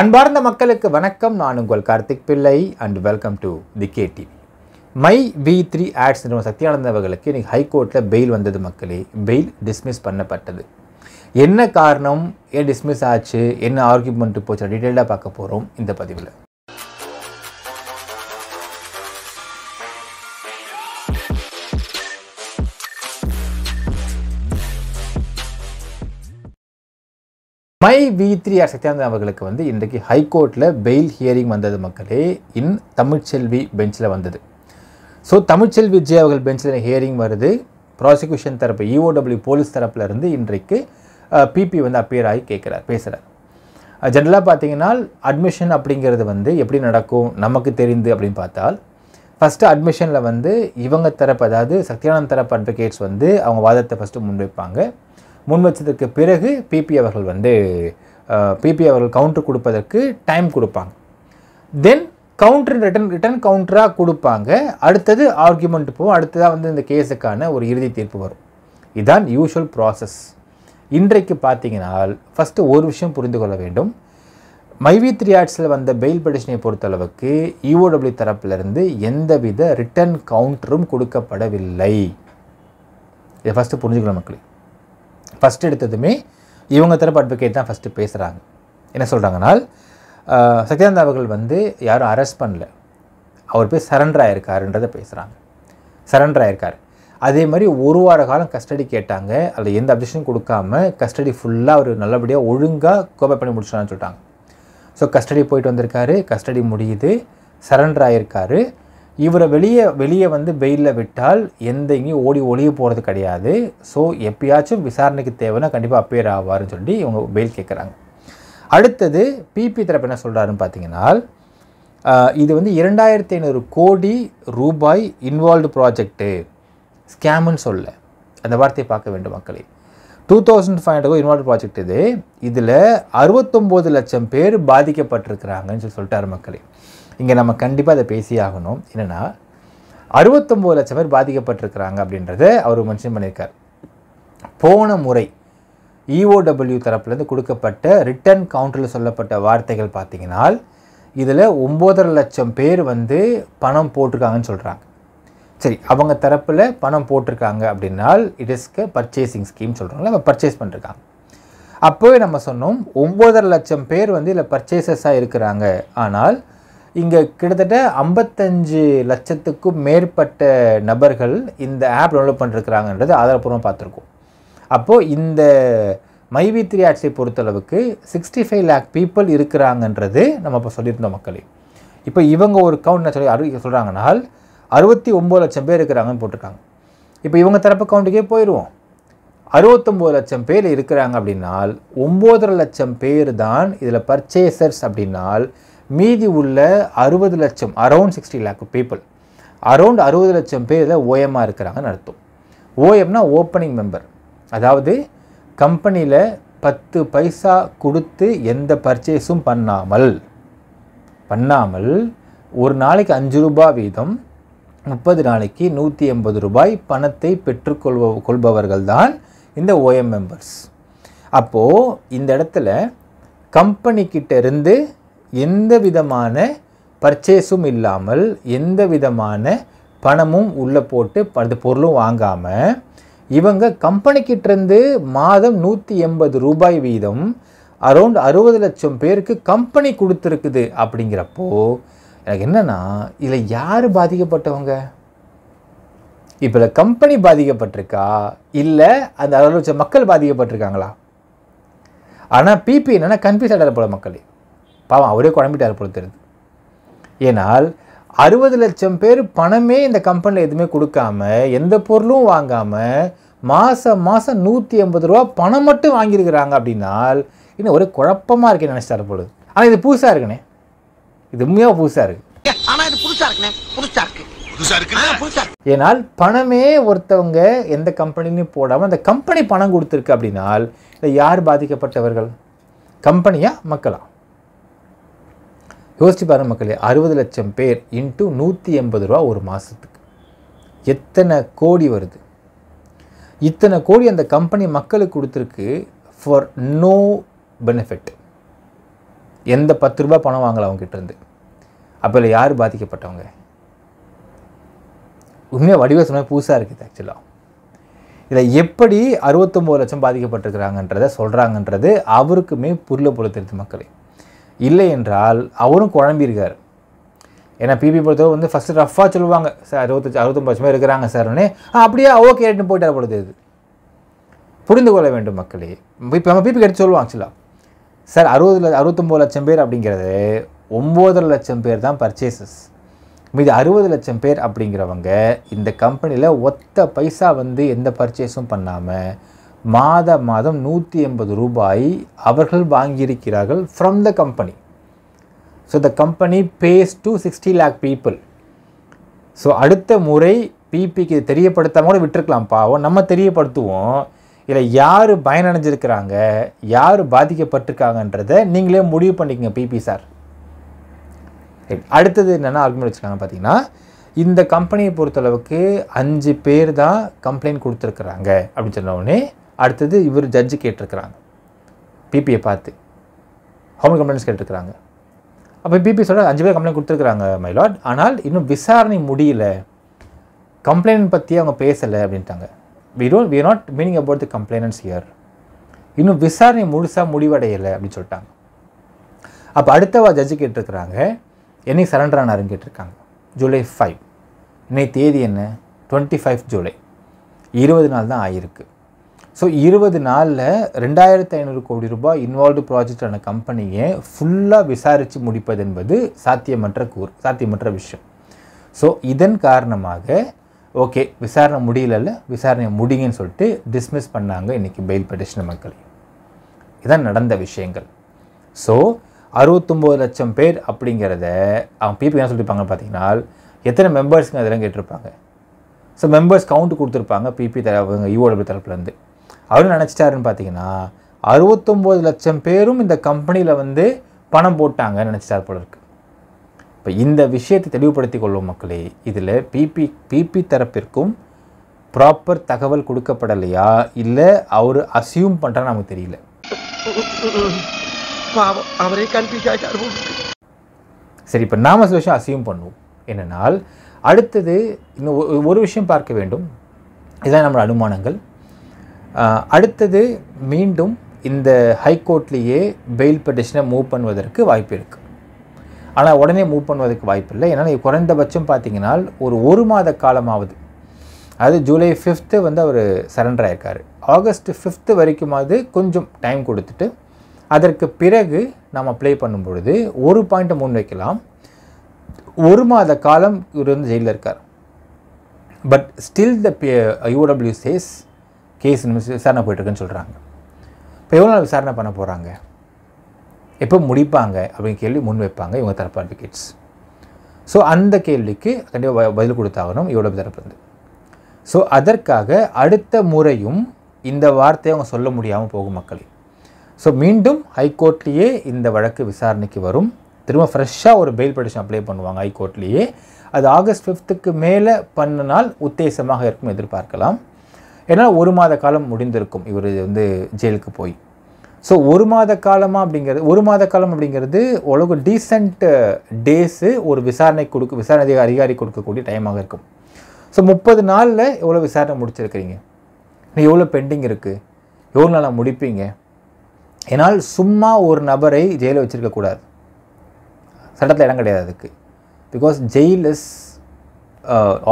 அன்பார்ந்த மக்களுக்கு வணக்கம் நான் உங்கள் Karthik Pillai and welcome to the K TV My V three Ads நிறுவனம் சத்யானந்த அவர்களுக்கு இன்றைக்கி ஹைகோர்ட்டில் பெயில் வந்தது மக்களே பெயில் டிஸ்மிஸ் பண்ணப்பட்டது என்ன காரணம் ஏன் டிஸ்மிஸ் ஆச்சு என்ன ஆர்குமெண்ட்டு போச்சு டீட்டெயிலாக பார்க்க போகிறோம் இந்த பதிவில் My V three R Sathyanandan அவர்களுக்கு வந்து இன்றைக்கு ஹைகோர்ட்டில் பெயில் ஹியரிங் வந்தது மக்களே இன் தமிழ்ச்செல்வி பெஞ்சில் வந்தது ஸோ தமிழ்ச்செல்வி விஜய் அவர்கள் பெஞ்சில் ஹியரிங் வருது ப்ராசிக்யூஷன் தரப்பு இஓடபிள்யூ e போலீஸ் தரப்பில் இருந்து இன்றைக்கு பிபி வந்து அப்பியர் ஆகி கேட்குறார் பேசுகிறார் ஜென்ரலாக பார்த்தீங்கன்னா அட்மிஷன் அப்படிங்கிறது வந்து எப்படி நடக்கும் நமக்கு தெரிந்து அப்படின்னு பார்த்தால் ஃபஸ்ட்டு அட்மிஷனில் வந்து இவங்க தரப்பு அதாவது சத்யானந்த் தரப்பு அட்வொகேட்ஸ் வந்து அவங்க வாதத்தை ஃபஸ்ட்டு முன்வைப்பாங்க முன் வச்சதுக்கு பிறகு பிபி அவர்கள் வந்து பிபி அவர்கள் கவுண்ட்ரு கொடுப்பதற்கு டைம் கொடுப்பாங்க தென் கவுண்டர் ரிட்டன் ரிட்டன் கவுண்டராக கொடுப்பாங்க அடுத்தது ஆர்குமெண்ட் போகும் அடுத்ததாக வந்து இந்த கேஸுக்கான ஒரு இறுதி தீர்ப்பு வரும் இதுதான் யூஷுவல் ப்ராசஸ் இன்றைக்கு பார்த்தீங்கன்னா ஃபஸ்ட்டு ஒரு விஷயம் புரிந்து கொள்ள வேண்டும் மைவி த்ரீ ஆர்ட்ஸில் வந்த பெயில் பெடிஷனை பொறுத்தளவுக்கு இஓடபிள்யூ e தரப்பிலிருந்து எந்தவித ரிட்டன் கவுண்டரும் கொடுக்கப்படவில்லை இதை ஃபஸ்ட்டு புரிஞ்சுக்கலாம் மக்களே ஃபஸ்ட் எடுத்ததுமே இவங்க தரப்பு அட்வொகேட் தான் ஃபஸ்ட்டு பேசுகிறாங்க என்ன சொல்கிறாங்கன்னா சத்யானந்த அவர்கள் வந்து யாரும் அரெஸ்ட் பண்ணல அவர் போய் சரண்டர் ஆகிருக்காருன்றதை பேசுகிறாங்க சரண்டர் ஆகிருக்கார் அதே மாதிரி ஒரு வார காலம் கஸ்டடி கேட்டாங்க அதில் எந்த அப்ஜெக்ஷனும் கொடுக்காம கஸ்டடி ஃபுல்லாக அவர் நல்லபடியாக ஒழுங்காக கோபை பண்ணி முடிச்சிடான்னு சொல்லிட்டாங்க ஸோ கஸ்டடி போயிட்டு வந்திருக்காரு கஸ்டடி முடியுது சரண்டர் ஆகியிருக்காரு இவரை வெளியே வெளியே வந்து வெயிலில் விட்டால் எந்த இங்கேயும் ஓடி ஒளிய போகிறது கிடையாது ஸோ எப்பயாச்சும் விசாரணைக்கு தேவைன்னா கண்டிப்பாக அப்பேர் ஆவார்னு சொல்லி இவங்க வெயில் கேட்குறாங்க அடுத்தது பிபி தரப்பு என்ன சொல்கிறாருன்னு பார்த்தீங்கன்னா இது வந்து இரண்டாயிரத்தி ஐநூறு கோடி ரூபாய் இன்வால்வ்டு ப்ராஜெக்ட்டு ஸ்கேமுன்னு சொல்ல அந்த வார்த்தையை பார்க்க வேண்டும் மக்களே two thousand five hundred involve project இது இதில் அறுபத்தொம்போது லட்சம் பேர் பாதிக்கப்பட்டிருக்கிறாங்கன்னு சொல்லி சொல்லிட்டார் மக்களே இங்கே நம்ம கண்டிப்பாக அதை பேசி ஆகணும் என்னென்னா அறுபத்தொம்போது லட்சம் பேர் பாதிக்கப்பட்டிருக்கிறாங்க அப்படின்றத அவர் மென்ஷன் பண்ணியிருக்கார் போன முறை இஓடபிள்யூ e தரப்புலேருந்து கொடுக்கப்பட்ட ரிட்டர்ன் கவுண்டரில் சொல்லப்பட்ட வார்த்தைகள் பார்த்திங்கன்னா இதில் ஒம்போதரை லட்சம் பேர் வந்து பணம் போட்டிருக்காங்கன்னு சொல்கிறாங்க சரி அவங்க தரப்பில் பணம் போட்டிருக்காங்க அப்படின்னால் இட் க பர்ச்சேசிங் ஸ்கீம் சொல்கிறாங்களே அவங்க பர்ச்சேஸ் பண்ணிருக்காங்க அப்போவே நம்ம சொன்னோம் ஒம்போதரை லட்சம் பேர் வந்து இதில் பர்ச்சேசஸாக இருக்கிறாங்க ஆனால் இங்கே கிட்டத்தட்ட ஐம்பத்தஞ்சு லட்சத்துக்கும் மேற்பட்ட நபர்கள் இந்த ஆப் டவுன்லோட் பண்ணிருக்கிறாங்கன்றது ஆதாரப்பூர்வம் பார்த்துருக்கோம் அப்போது இந்த மைவி த்ரீ ஆட்ஸை பொறுத்தளவுக்கு சிக்ஸ்டி ஃபைவ் லேக் பீப்புள் இருக்கிறாங்கன்றது நம்ம இப்போ சொல்லியிருந்தோம் மக்களே இப்போ இவங்க ஒரு கவுண்ட் நான் சொல்லி அறு சொல்கிறாங்கனால் அறுபத்தி ஒம்பது லட்சம் பேர் இருக்கிறாங்கன்னு போட்டிருக்காங்க இப்போ இவங்க தரப்பு கவுண்ட்டுக்கே போயிடுவோம் அறுபத்தொம்போது லட்சம் பேர் இருக்கிறாங்க அப்படின்னால் ஒம்போதரை லட்சம் பேர் தான் இதில் பர்ச்சேசர்ஸ் அப்படின்னால் மீதி உள்ள அறுபது லட்சம் around sixty lakh people around அறுபது லட்சம் பேரில் ஓஎம்மாக இருக்கிறாங்கன்னு அர்த்தம் ஓஎம்னா ஓப்பனிங் மெம்பர் அதாவது கம்பெனியில் பத்து பைசா கொடுத்து எந்த பர்ச்சேஸும் பண்ணாமல் பண்ணாமல் ஒரு நாளைக்கு அஞ்சு ரூபாய் வீதம் முப்பது நாளைக்கு நூற்றி எண்பது ரூபாய் பணத்தை பெற்றுக்கொள்வ கொள்பவர்கள் தான் இந்த ஓஎம் மெம்பர்ஸ் அப்போது இந்த இடத்துல கம்பெனிக்கிட்ட இருந்து எந்த விதமான பர்ச்சேஸும் இல்லாமல் எந்த விதமான பணமும் உள்ளே போட்டு அது பொருளும் வாங்காமல் இவங்க கம்பெனிக்கிட்டேருந்து மாதம் நூற்றி எண்பது ரூபாய் வீதம் அரௌண்ட் அறுபது லட்சம் பேருக்கு கம்பெனி கொடுத்துருக்குது அப்படிங்கிறப்போ எனக்கு என்னென்னா இதில் யார் பாதிக்கப்பட்டவங்க இப்போ கம்பெனி பாதிக்கப்பட்டிருக்கா இல்லை அந்த அறுபது லட்சம் மக்கள் பாதிக்கப்பட்டிருக்காங்களா ஆனால் பிபி என்னென்னா கன்ஃபியூஸ் ஆகிற போல மக்களே பாவம் அவரே குழம்பிட்டார் போல தெரியுது ஏனால் அறுபது லட்சம் பேர் பணமே இந்த கம்பெனியில் எதுவுமே கொடுக்காம எந்த பொருளும் வாங்காமல் மாதம் மாதம் நூற்றி ஐம்பது ரூபா பணம் மட்டும் வாங்கியிருக்கிறாங்க அப்படின்னால் இன்னும் ஒரே குழப்பமாக இருக்கேன்னு நினச்சிட்டாரு பொழுது ஆனால் இது புதுசாக இருக்குண்ணே இது உண்மையாக புதுசாக இருக்கு ஆனால் இது புதுசாக இருக்குண்ணே புதுசாக இருக்குது ஏனால் பணமே ஒருத்தவங்க எந்த கம்பெனிலையும் போடாமல் அந்த கம்பெனி பணம் கொடுத்துருக்கு அப்படின்னால் யார் பாதிக்கப்பட்டவர்கள் கம்பெனியா மக்களா யோசிச்சு பாருங்கள் மக்களே அறுபது லட்சம் பேர் இன்ட்டு நூற்றி எண்பது ரூபா ஒரு மாதத்துக்கு எத்தனை கோடி வருது இத்தனை கோடி அந்த கம்பெனி மக்களுக்கு கொடுத்துருக்கு ஃபார் நோ பெனிஃபிட் எந்த பத்து ரூபா பணம் வாங்கலை அவங்ககிட்ட இருந்து அப்போ இல்லை யார் பாதிக்கப்பட்டவங்க உண்மையாக வடிவ சொன்ன புதுசாக இருக்குது ஆக்சுவலாக இதில் எப்படி அறுபத்தொம்போது லட்சம் பாதிக்கப்பட்டிருக்கிறாங்கன்றதை சொல்கிறாங்கன்றது அவருக்குமே புரிய பொழுத்திருது மக்களே இல்லை என்றால் அவரும் குழம்பியிருக்கார் ஏன்னா பிபி பொறுத்தவரை வந்து ஃபஸ்ட்டு ரஃபாக சொல்லுவாங்க சார் அறுபத்தஞ்சு அறுபத்தொம்பது வருஷமே இருக்கிறாங்க சார் உடனே அப்படியே ஓகே ரெண்டு போயிட்டார் பொழுது இது புரிந்து கொள்ள வேண்டும் மக்களே இப்போ நம்ம பிபி கிட்ட சொல்லுவோம் ஆக்சுவலாக சார் அறுபது லட்ச அறுபத்தொம்போது லட்சம் பேர் அப்படிங்கிறது ஒம்போதரை லட்சம் பேர் தான் பர்ச்சேசஸ் மீது அறுபது லட்சம் பேர் அப்படிங்கிறவங்க இந்த கம்பெனியில் ஒத்த பைசா வந்து எந்த பர்ச்சேஸும் பண்ணாமல் மாத மாதம் நூற்றி எண்பது ரூபாய் அவர்கள் வாங்கியிருக்கிறார்கள் from the company so the company pays to sixty lakh people so அடுத்த முறை பிபிக்கு தெரியப்படுத்தாமல் கூட விட்டுருக்கலாம் பாவம் நம்ம தெரியப்படுத்துவோம் இல்லை யார் பயனடைஞ்சிருக்கிறாங்க யார் பாதிக்கப்பட்டிருக்காங்கன்றதை நீங்களே முடிவு பண்ணிக்கங்க பிபி சார் அடுத்தது என்னென்னா ஆர்குமெண்ட் வச்சுருக்காங்க பார்த்தீங்கன்னா இந்த கம்பெனியை பொறுத்தளவுக்கு அஞ்சு பேர் தான் கம்ப்ளைண்ட் கொடுத்துருக்குறாங்க அப்படின்னு சொன்ன அடுத்தது இவர் ஜட்ஜு கேட்டிருக்கிறாங்க பிபியை பார்த்து ஹோம் கம்ப்ளைண்ட்ஸ் கேட்டிருக்கிறாங்க அப்போ பிபி சொல்ல அஞ்சு பேர் கம்ப்ளைண்ட் கொடுத்துருக்குறாங்க மைலாட் ஆனால் இன்னும் விசாரணை முடியல கம்ப்ளைண்ட் பற்றி அவங்க பேசலை அப்படின்ட்டாங்க we don't we not meaning about the complaints here இன்னும் விசாரணை முழுசாக முடிவடையலை அப்படின்னு சொல்லிட்டாங்க அப்போ அடுத்தவா ஜட்ஜு கேட்டிருக்கிறாங்க என்னைக்கு சரண்டர் ஆனாருன்னு கேட்டிருக்காங்க ஜூலை ஃபைவ் இன்னைக்கு தேதி என்ன டுவெண்ட்டி ஃபைவ் ஜூலை இருபது நாள் தான் ஆயிருக்கு ஸோ இருபது நாளில் ரெண்டாயிரத்து ஐநூறு கோடி ரூபாய் இன்வால்வ்டு ப்ராஜெக்டான கம்பெனியை ஃபுல்லாக விசாரித்து முடிப்பது என்பது சாத்தியமற்ற கூறு சாத்தியமற்ற விஷயம் ஸோ இதன் காரணமாக ஓகே விசாரணை முடியலல்ல விசாரணை முடியுன்னு சொல்லிட்டு டிஸ்மிஸ் பண்ணாங்க இன்றைக்கி பெயில் பெட்டிஷன் மக்கள் இதான் நடந்த விஷயங்கள் ஸோ அறுபத்தொம்போது லட்சம் பேர் அப்படிங்கிறத அவங்க பிபி என்ன சொல்லியிருப்பாங்க பார்த்தீங்கன்னா எத்தனை மெம்பர்ஸுங்க அதெல்லாம் கேட்டிருப்பாங்க ஸோ மெம்பர்ஸ் கவுண்ட் கொடுத்துருப்பாங்க பிபி தரப்பு யூஓடபிள்யூ தரப்புலேருந்து e அவர் நினச்சிட்டாருன்னு பார்த்தீங்கன்னா அறுபத்தொம்போது லட்சம் பேரும் இந்த கம்பெனியில் வந்து பணம் போட்டாங்கன்னு நினச்சிட்டார் போல இருக்குது இப்போ இந்த விஷயத்தை தெளிவுபடுத்தி கொள்வோம் மக்களே இதில் பிபி பிபி தரப்பிற்கும் ப்ராப்பர் தகவல் கொடுக்கப்படலையா இல்லை அவர் அசியூம் பண்ணுறா நமக்கு தெரியல சரி இப்போ நாம சில விஷயம் அசியூம் பண்ணுவோம் என்னென்னால் அடுத்தது இன்னும் ஒரு விஷயம் பார்க்க வேண்டும் இதுதான் நம்மளோட அனுமானங்கள் அடுத்தது மீண்டும் இந்த ஹைகோர்ட்லேயே பெயில் பெட்டிஷனை மூவ் பண்ணுவதற்கு வாய்ப்பு இருக்குது ஆனால் உடனே மூவ் பண்ணுவதற்கு வாய்ப்பு இல்லை ஏன்னா குறைந்தபட்சம் பார்த்திங்கன்னா ஒரு ஒரு மாத காலமாவது அது ஜூலை ஃபிஃப்த்து வந்து அவர் சரண்டர் ஆயிருக்கார் ஆகஸ்ட் ஃபிஃப்த்து வரைக்குமாவது கொஞ்சம் டைம் கொடுத்துட்டு அதற்கு பிறகு நம்ம ப்ளே பண்ணும் பொழுது ஒரு பாயிண்ட்டை முன் வைக்கலாம் ஒரு மாத காலம் இவர் வந்து ஜெயிலில் இருக்கார் but still the P UW says case விசாரணை போயிட்டுருக்குன்னு சொல்கிறாங்க இப்போ எவ்வளோ நாள் விசாரணை பண்ண போகிறாங்க எப்போ முடிப்பாங்க அப்படின்னு கேள்வி முன் வைப்பாங்க இவங்க தரப்பு அட்வொகேட்ஸ் ஸோ அந்த கேள்விக்கு கண்டிப்பாக பதில் கொடுத்தாகணும் இவ்வளோ வந்து ஸோ அதற்காக அடுத்த முறையும் இந்த வார்த்தையை அவங்க சொல்ல முடியாமல் போகும் மக்களே ஸோ மீண்டும் ஹைகோர்ட்லேயே இந்த வழக்கு விசாரணைக்கு வரும் திரும்ப ஃப்ரெஷ்ஷாக ஒரு பெயில் படிஷன் அப்ளை பண்ணுவாங்க ஹைகோர்ட்லேயே அது ஆகஸ்ட் ஃபிஃப்த்துக்கு மேலே பண்ணினால் உத்தேசமாக இருக்கும் எதிர்பார்க்கலாம் ஏன்னா ஒரு மாத காலம் முடிந்திருக்கும் இவர் வந்து ஜெயிலுக்கு போய் ஸோ ஒரு மாத காலமாக அப்படிங்கிறது ஒரு மாத காலம் அப்படிங்கிறது உலக டீசெண்ட் டேஸு ஒரு விசாரணை கொடுக்க விசாரணை அதிகாரி கொடுக்கக்கூடிய டைமாக இருக்கும் ஸோ முப்பது நாளில் எவ்வளோ விசாரணை முடிச்சிருக்கிறீங்க இன்னும் எவ்வளோ பெண்டிங் இருக்குது எவ்வளோ நாளாக முடிப்பீங்க ஏன்னால் சும்மா ஒரு நபரை ஜெயிலில் வச்சுருக்கக்கூடாது சட்டத்தில் இடம் கிடையாது அதுக்கு because jail is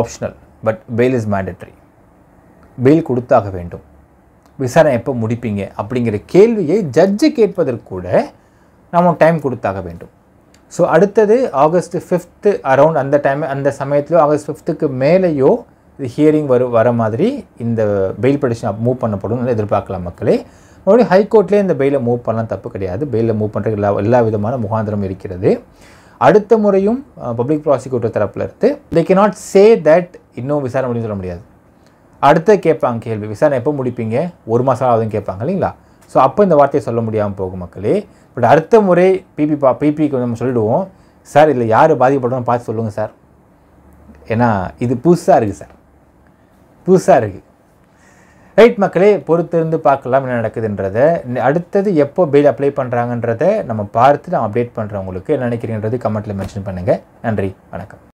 optional but bail is mandatory bail கொடுத்தாக வேண்டும் விசாரணை எப்போ முடிப்பீங்க அப்படிங்கிற கேள்வியை ஜட்ஜு கேட்பதற்கு கூட நம்ம டைம் கொடுத்தாக வேண்டும் ஸோ அடுத்தது ஆகஸ்ட் ஃபிஃப்த்து அரவுண்ட் அந்த டைம் அந்த சமயத்துலையோ ஆகஸ்ட் ஃபிஃப்த்துக்கு மேலேயோ இது ஹியரிங் வரு வர மாதிரி இந்த பெயில் பெடிஷன் மூவ் பண்ணப்படும் எதிர்பார்க்கலாம் மக்களே மறுபடியும் ஹைகோர்ட்லேயே இந்த பெயிலை மூவ் பண்ணலாம் தப்பு கிடையாது பெயிலில் மூவ் பண்ணுறதுக்கு எல்லா எல்லா விதமான முகாந்திரம் இருக்கிறது அடுத்த முறையும் பப்ளிக் ப்ராசிக்யூட்டர் தரப்பில் இருந்து they can not say that இன்னும் விசாரணை முடியும் சொல்ல முடியாது அடுத்த கேட்பாங்க கேள்வி விசாரணை எப்போ முடிப்பீங்க ஒரு மாதம் ஆகுதுன்னு கேட்பாங்க இல்லைங்களா ஸோ அப்போ இந்த வார்த்தையை சொல்ல முடியாமல் போகும் மக்களே பட் அடுத்த முறை பிபி பா பிபிக்கு நம்ம சொல்லிடுவோம் சார் இதில் யார் பாதிக்கப்படணும் பார்த்து சொல்லுங்கள் சார் ஏன்னா இது புதுசாக இருக்குது சார் புதுசாக இருக்குது ரைட் மக்களே பொறுத்திருந்து பார்க்கலாம் என்ன நடக்குதுன்றதை அடுத்தது எப்போ பெயில் அப்ளை பண்ணுறாங்கன்றதை நம்ம பார்த்து நான் அப்டேட் பண்ணுறேன் உங்களுக்கு என்ன நினைக்கிறீங்கன்றது கமெண்ட்டில் மென்ஷன் பண்ணுங்கள் நன்றி வணக்கம்